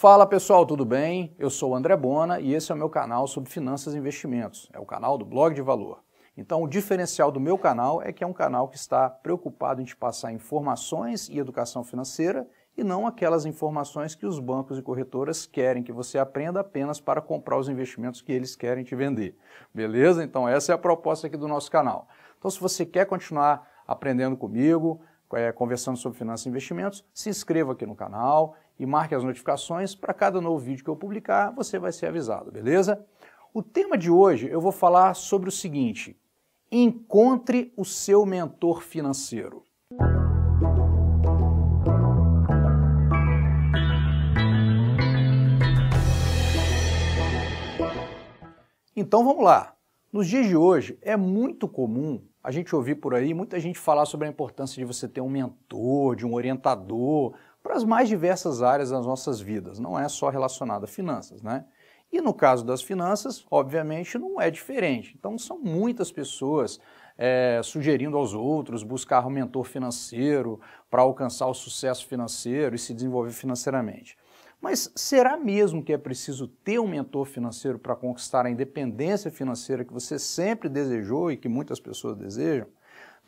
Fala pessoal, tudo bem? Eu sou o André Bona e esse é o meu canal sobre finanças e investimentos. É o canal do Blog de Valor. Então, o diferencial do meu canal é que é um canal que está preocupado em te passar informações e educação financeira e não aquelas informações que os bancos e corretoras querem que você aprenda apenas para comprar os investimentos que eles querem te vender. Beleza? Então, essa é a proposta aqui do nosso canal. Então, se você quer continuar aprendendo comigo, é, conversando sobre finanças e investimentos, se inscreva aqui no canal e marque as notificações. Para cada novo vídeo que eu publicar, você vai ser avisado, beleza? O tema de hoje eu vou falar sobre o seguinte: encontre o seu mentor financeiro. Então vamos lá. Nos dias de hoje é muito comum a gente ouvir por aí muita gente falar sobre a importância de você ter um mentor, de um orientador, para as mais diversas áreas das nossas vidas, não é só relacionada a finanças, né? E no caso das finanças, obviamente, não é diferente. Então, são muitas pessoas é, sugerindo aos outros buscar um mentor financeiro para alcançar o sucesso financeiro e se desenvolver financeiramente. Mas será mesmo que é preciso ter um mentor financeiro para conquistar a independência financeira que você sempre desejou e que muitas pessoas desejam?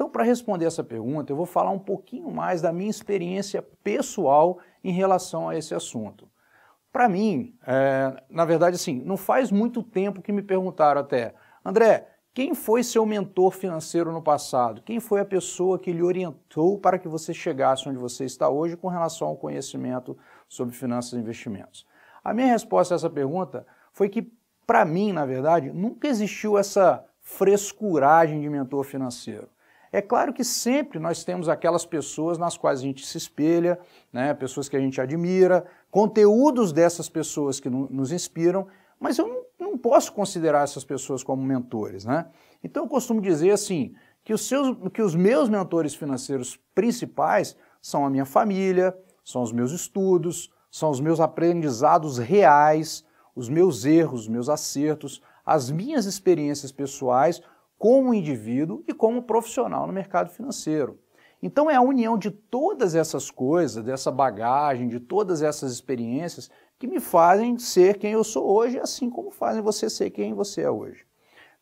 Então, para responder essa pergunta, eu vou falar um pouquinho mais da minha experiência pessoal em relação a esse assunto. Para mim, é, na verdade, assim, não faz muito tempo que me perguntaram até, André, quem foi seu mentor financeiro no passado? Quem foi a pessoa que lhe orientou para que você chegasse onde você está hoje com relação ao conhecimento sobre finanças e investimentos? A minha resposta a essa pergunta foi que, para mim, na verdade, nunca existiu essa frescuragem de mentor financeiro. É claro que sempre nós temos aquelas pessoas nas quais a gente se espelha, né, pessoas que a gente admira, conteúdos dessas pessoas que nos inspiram, mas eu não, não posso considerar essas pessoas como mentores. Né? Então eu costumo dizer assim, que os, seus, que os meus mentores financeiros principais são a minha família, são os meus estudos, são os meus aprendizados reais, os meus erros, os meus acertos, as minhas experiências pessoais, como indivíduo e como profissional no mercado financeiro. Então é a união de todas essas coisas, dessa bagagem, de todas essas experiências que me fazem ser quem eu sou hoje, assim como fazem você ser quem você é hoje.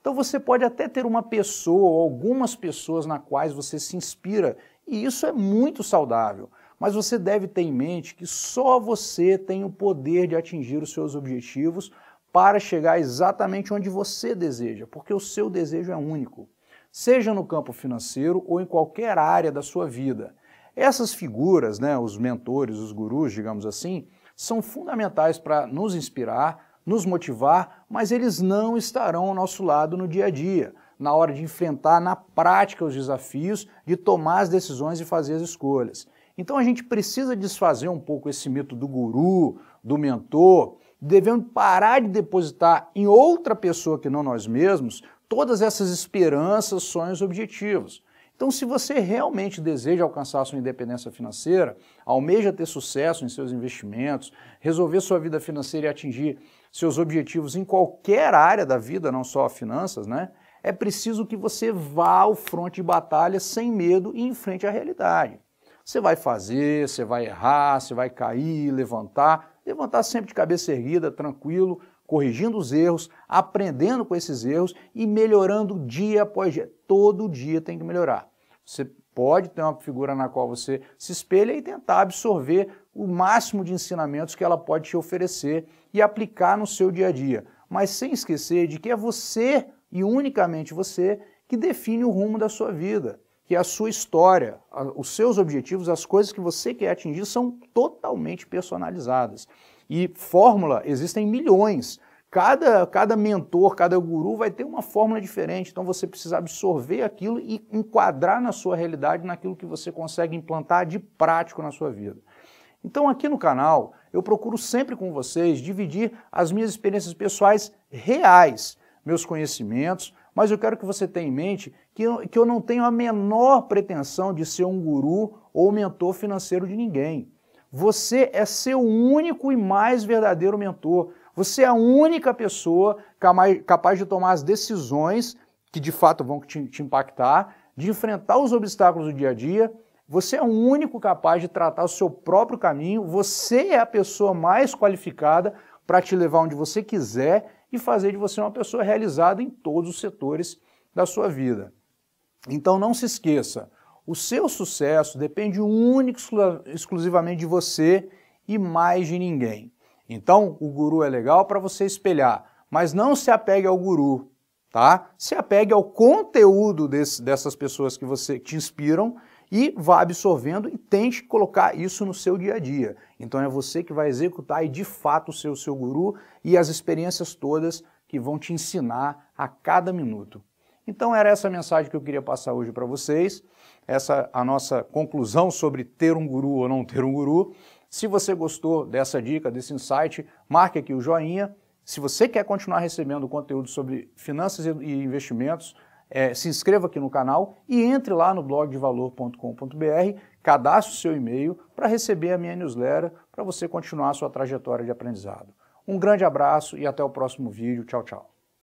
Então você pode até ter uma pessoa ou algumas pessoas na quais você se inspira, e isso é muito saudável. Mas você deve ter em mente que só você tem o poder de atingir os seus objetivos para chegar exatamente onde você deseja, porque o seu desejo é único, seja no campo financeiro ou em qualquer área da sua vida. Essas figuras, né, os mentores, os gurus, digamos assim, são fundamentais para nos inspirar, nos motivar, mas eles não estarão ao nosso lado no dia a dia, na hora de enfrentar na prática os desafios, de tomar as decisões e fazer as escolhas. Então a gente precisa desfazer um pouco esse mito do guru, do mentor, devemos parar de depositar em outra pessoa que não nós mesmos todas essas esperanças, sonhos, objetivos. Então, se você realmente deseja alcançar sua independência financeira, almeja ter sucesso em seus investimentos, resolver sua vida financeira e atingir seus objetivos em qualquer área da vida, não só finanças, né? É preciso que você vá ao fronte de batalha sem medo e enfrente a realidade. Você vai fazer, você vai errar, você vai cair, levantar, levantar sempre de cabeça erguida, tranquilo, corrigindo os erros, aprendendo com esses erros e melhorando dia após dia. Todo dia tem que melhorar. Você pode ter uma figura na qual você se espelha e tentar absorver o máximo de ensinamentos que ela pode te oferecer e aplicar no seu dia a dia, mas sem esquecer de que é você e unicamente você que define o rumo da sua vida que a sua história, a, os seus objetivos, as coisas que você quer atingir são totalmente personalizadas. E fórmula existem milhões. Cada, cada mentor, cada guru vai ter uma fórmula diferente, então você precisa absorver aquilo e enquadrar na sua realidade, naquilo que você consegue implantar de prático na sua vida. Então, aqui no canal, eu procuro sempre com vocês dividir as minhas experiências pessoais reais, meus conhecimentos, mas eu quero que você tenha em mente que eu, que eu não tenho a menor pretensão de ser um guru ou mentor financeiro de ninguém. Você é seu único e mais verdadeiro mentor. Você é a única pessoa capaz de tomar as decisões que de fato vão te, te impactar, de enfrentar os obstáculos do dia a dia. Você é o único capaz de tratar o seu próprio caminho. Você é a pessoa mais qualificada para te levar onde você quiser e fazer de você uma pessoa realizada em todos os setores da sua vida. Então não se esqueça, o seu sucesso depende único exclusivamente de você e mais de ninguém. Então o guru é legal para você espelhar, mas não se apegue ao guru, tá? Se apegue ao conteúdo desse, dessas pessoas que você que te inspiram e vá absorvendo e tente colocar isso no seu dia a dia. Então é você que vai executar e de fato ser o seu guru e as experiências todas que vão te ensinar a cada minuto. Então era essa mensagem que eu queria passar hoje para vocês. Essa a nossa conclusão sobre ter um guru ou não ter um guru. Se você gostou dessa dica, desse insight, marque aqui o joinha. Se você quer continuar recebendo conteúdo sobre finanças e investimentos, é, se inscreva aqui no canal e entre lá no blogdevalor.com.br, cadastre o seu e-mail para receber a minha newsletter, para você continuar a sua trajetória de aprendizado. Um grande abraço e até o próximo vídeo. Tchau, tchau.